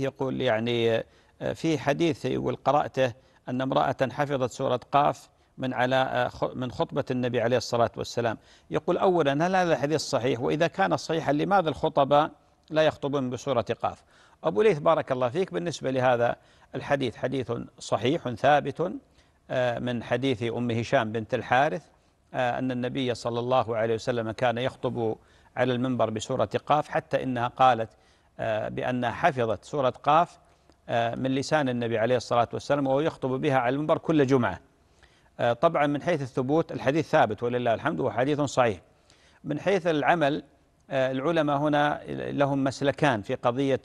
يقول يعني آه، في حديث يقول قرأته أن امرأة حفظت سورة قاف من على آه، من خطبة النبي عليه الصلاة والسلام يقول أولا هل هذا الحديث صحيح وإذا كان صحيحا لماذا الخطباء لا يخطبون بسورة قاف أبو ليث بارك الله فيك بالنسبة لهذا الحديث حديث صحيح ثابت آه، من حديث أم هشام بنت الحارث أن النبي صلى الله عليه وسلم كان يخطب على المنبر بسورة قاف حتى إنها قالت آه، بأن حفظت سورة قاف آه، من لسان النبي عليه الصلاة والسلام وهو يخطب بها على المنبر كل جمعة آه، طبعا من حيث الثبوت الحديث ثابت ولله الحمد وهو حديث صحيح من حيث العمل العلماء هنا لهم مسلكان في قضية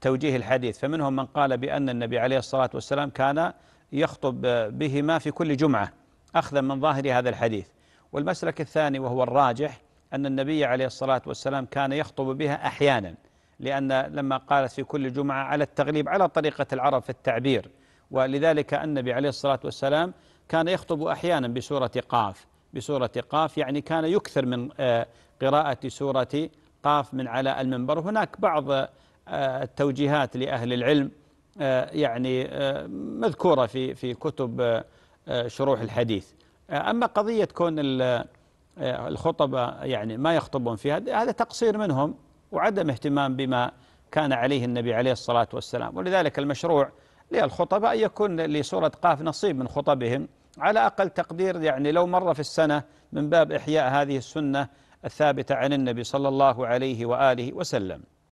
توجيه الحديث فمنهم من قال بأن النبي عليه الصلاة والسلام كان يخطب بهما في كل جمعة أخذا من ظاهر هذا الحديث والمسلك الثاني وهو الراجح أن النبي عليه الصلاة والسلام كان يخطب بها أحيانا لأن لما قالت في كل جمعة على التغليب على طريقة العرب في التعبير ولذلك النبي عليه الصلاة والسلام كان يخطب أحيانا بسورة قاف بسورة قاف يعني كان يكثر من آه، قراءة سورة قاف من على المنبر هناك بعض آه، التوجيهات لأهل العلم آه، يعني مذكورة في في كتب شروح الحديث أما قضية كون الخطبة يعني ما يخطبون فيها هذا تقصير منهم وعدم اهتمام بما كان عليه النبي عليه الصلاة والسلام ولذلك المشروع للخطباء أن يكون لسورة قاف نصيب من خطبهم على أقل تقدير يعني لو مرة في السنة من باب إحياء هذه السنة الثابتة عن النبي صلى الله عليه وآله وسلم